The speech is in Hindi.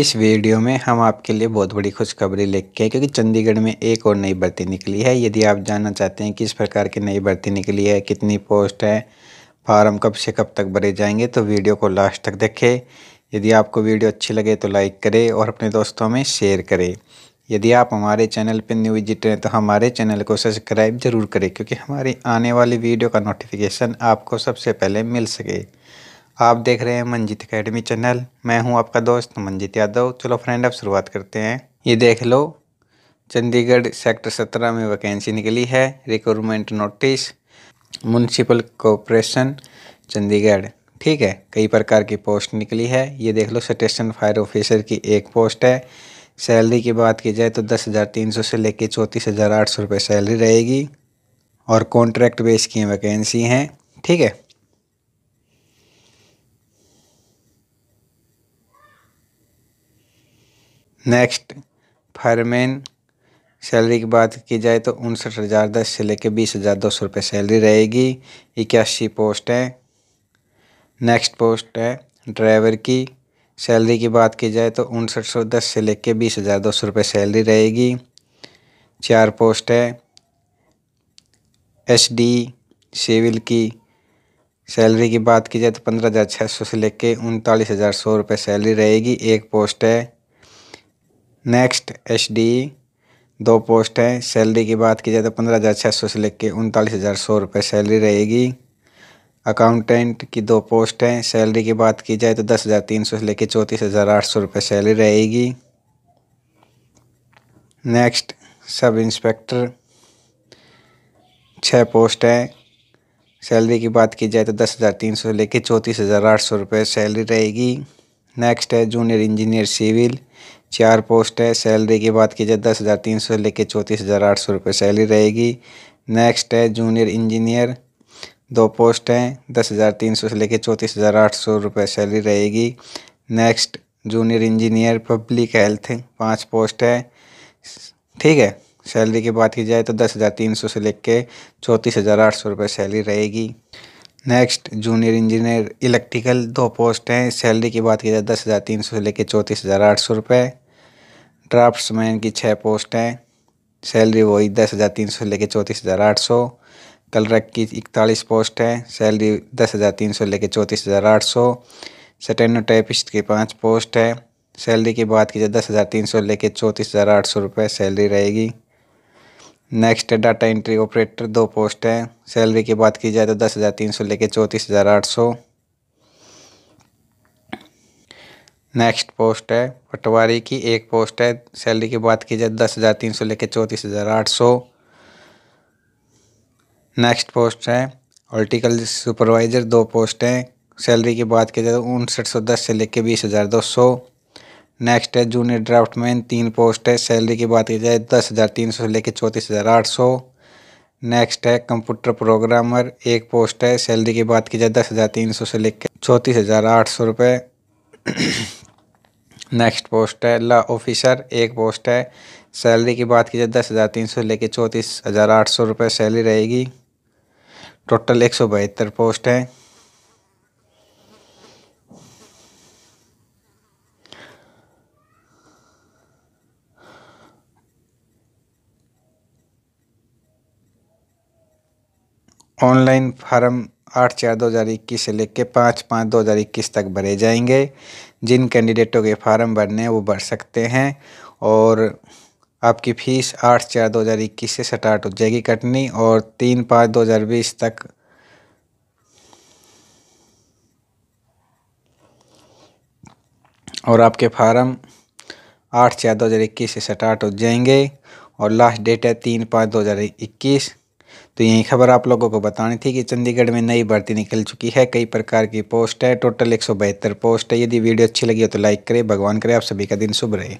इस वीडियो में हम आपके लिए बहुत बड़ी खुशखबरी लेके हैं क्योंकि चंडीगढ़ में एक और नई भर्ती निकली है यदि आप जानना चाहते हैं किस प्रकार की नई भर्ती निकली है कितनी पोस्ट है फार्म कब से कब तक भरे जाएंगे तो वीडियो को लास्ट तक देखें यदि आपको वीडियो अच्छी लगे तो लाइक करें और अपने दोस्तों में शेयर करें यदि आप हमारे चैनल पर न्यू विजिट हैं तो हमारे चैनल को सब्सक्राइब जरूर करें क्योंकि हमारी आने वाली वीडियो का नोटिफिकेशन आपको सबसे पहले मिल सके आप देख रहे हैं मंजित अकेडमी चैनल मैं हूं आपका दोस्त मंजित यादव चलो फ्रेंड अब शुरुआत करते हैं ये देख लो चंडीगढ़ सेक्टर सत्रह में वैकेंसी निकली है recruitment notice municipal corporation Chandigarh ठीक है कई प्रकार की पोस्ट निकली है ये देख लो स्टेशन फायर ऑफिसर की एक पोस्ट है सैलरी की बात की जाए तो दस हज़ार तीन सौ से लेकर चौंतीस हज़ार आठ सौ रुपये सैलरी रहेगी और कॉन्ट्रैक्ट बेस की वैकेंसी हैं ठीक है नेक्स्ट फायरमैन सैलरी की बात की जाए तो उनसठ हज़ार दस से लेकर बीस हज़ार दो सौ रुपये सैलरी रहेगी इक्यासी पोस्ट है नेक्स्ट पोस्ट है ड्राइवर की सैलरी की बात की जाए तो उनसठ सौ दस से लेकर बीस हज़ार दो सौ रुपये सैलरी रहेगी चार पोस्ट है एस डी सिविल की सैलरी की बात की जाए तो पंद्रह हज़ार छः सौ से लेकर उनतालीस हज़ार सौ रुपये सैलरी रहेगी एक पोस्ट है नेक्स्ट एस डी दो पोस्ट है सैलरी की बात की जाए तो पंद्रह हज़ार छः सौ से लेकर उनतालीस हज़ार सौ रुपये सैलरी रहेगी अकाउंटेंट की दो पोस्ट हैं सैलरी की बात की जाए तो दस हज़ार तीन सौ से लेकर चौंतीस हज़ार आठ सौ रुपये सैलरी रहेगी नेक्स्ट सब इंस्पेक्टर छः पोस्ट है सैलरी की बात की जाए तो दस हज़ार तीन सौ से लेकर चौंतीस हज़ार आठ सौ रुपये सैलरी रहेगी नेक्स्ट है जूनियर इंजीनियर सिविल चार पोस्ट है सैलरी की बात की जाए दस हज़ार तीन सौ लेकर चौंतीस हज़ार आठ सौ रुपये सैलरी रहेगी नेक्स्ट है जूनियर इंजीनियर दो पोस्ट हैं दस हज़ार तीन सौ से लेकर चौंतीस हज़ार आठ सौ रुपये सैलरी रहेगी next junior engineer public health पाँच पोस्ट है ठीक है सैलरी की बात की जाए तो दस हज़ार तीन सौ से लेकर चौंतीस हज़ार आठ सौ रुपये सैलरी रहेगी नेक्स्ट जूनियर इंजीनियर इलेक्ट्रिकल दो पोस्ट हैं सैलरी की बात की जाए दस हज़ार तीन सौ से लेकर चौंतीस हज़ार आठ सौ रुपये ड्राफ्ट्समैन की छः पोस्ट हैं सैलरी वही दस हज़ार तीन सौ लेके चौंतीस हज़ार आठ सौ कलरक की इकतालीस पोस्ट हैं सैलरी दस हज़ार तीन सौ लेके चौंतीस हज़ार आठ सौ स्टेनोटाइपिस्ट की पाँच पोस्ट है सैलरी की बात की जाए दस हज़ार तीन सौ लेके चौंतीस हज़ार आठ सौ रुपये सैलरी रहेगी नेक्स्ट डाटा एंट्री ऑपरेटर दो पोस्ट हैं सैलरी की बात की जाए तो दस हज़ार तीन सौ लेके चौंतीस हज़ार आठ सौ नेक्स्ट पोस्ट है पटवारी की एक पोस्ट है सैलरी की बात की जाए दस हज़ार तीन सौ लेकर चौंतीस हज़ार आठ सौ नेक्स्ट पोस्ट है ऑल्टिकल सुपरवाइज़र दो पोस्ट हैं सैलरी की बात की जाए तो उनसठ सौ दस से लेकर बीस हज़ार दो सौ नेक्स्ट है जूनियर ड्राफ्टमैन तीन पोस्ट है सैलरी की बात की जाए दस हज़ार तीन सौ से लेकर चौंतीस हज़ार आठ सौ नेक्स्ट है कंप्यूटर प्रोग्रामर एक पोस्ट है सैलरी की बात की जाए दस हज़ार तीन सौ से लेकर चौंतीस हज़ार आठ सौ रुपये नेक्स्ट पोस्ट है ला ऑफिसर एक पोस्ट है सैलरी की बात की जाए दस हज़ार तीन सौ लेके चौंतीस हज़ार आठ सौ रुपये सैलरी रहेगी टोटल एक सौ बहत्तर पोस्ट हैं ऑनलाइन फार्म आठ चार दो हज़ार इक्कीस से लेकर पाँच पाँच दो हज़ार इक्कीस तक भरे जाएंगे जिन कैंडिडेटों के फार्म भरने हैं वो भर सकते हैं और आपकी फ़ीस आठ चार दो हज़ार इक्कीस से स्टार्ट हो जाएगी कटनी और तीन पाँच दो हज़ार बीस तक और आपके फार्म आठ चार दो हज़ार इक्कीस से स्टार्ट हो जाएंगे और लास्ट डेट है तीन पाँच दो हज़ार इक्कीस तो यही खबर आप लोगों को बतानी थी कि चंडीगढ़ में नई भर्ती निकल चुकी है कई प्रकार की पोस्ट है टोटल एक पोस्ट है यदि वीडियो अच्छी लगी हो तो लाइक करें भगवान करे आप सभी का दिन शुभ रहे